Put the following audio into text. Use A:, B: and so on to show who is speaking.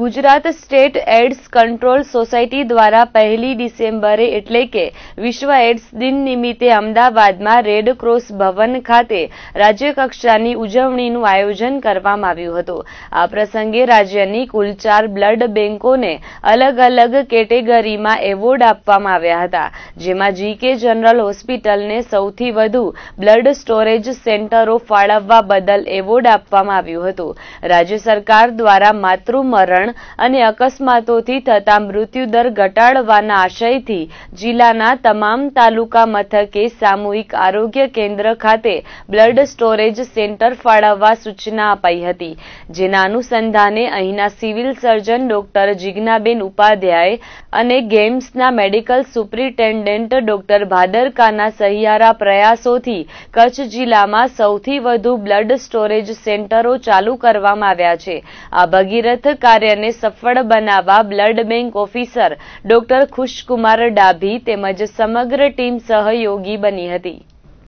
A: Gujarat state AIDS control society દ્વારા પહેલી ડિસેમ્બરે એટલે કે વિશ્વ એડ્સ દિન નિમિત્તે અમદાવાદમાં રેડક્રોસ ભવન ખાતે રાજ્યકક્ષાની ઉજવણીનું આયોજન કરવામાં આવ્યું હતું આ પ્રસંગે રાજ્યની કુલ ચાર બ્લડ બેન્કોને અલગ અલગ કેટેગરીમાં એવોર્ડ આપવામાં આવ્યા હતા જેમાં જીકે જનરલ હોસ્પિટલને સૌથી વધુ બ્લડ સ્ટોરેજ સેન્ટરો ફાળવવા બદલ એવોર્ડ આપવામાં આવ્યું હતું રાજ્ય સરકાર દ્વારા માતૃમરણ મરણ અને અકસ્માતોથી થતા મૃત્યુદર ઘટાડવાના આશયથી જિલ્લાના તમામ તાલુકા મથકે સામૂહિક આરોગ્ય કેન્દ્ર ખાતે બ્લડ સ્ટોરેજ સેન્ટર ફાળવવા સૂચના અપાઈ હતી જેના અનુસંધાને અહીંના civil surgeon doctor Jignaben Upadhyay અને ગેમ્સના મેડિકલ સુપ્રિન્ટેન્ડન્ટ ડોક્ટર ભાદરકાના સહિયારા પ્રયાસોથી કચ્છ જિલ્લામાં સૌથી વધુ બ્લડ સ્ટોરેજ સેન્ટરો ચાલુ કરવામાં આવ્યા છે આ ભગીરથ કાર્ય તેને સફળ બનાવવા blood bank officer doctor Khushkumar Dabhi તેમજ સમગ્ર ટીમ સહયોગી બની હતી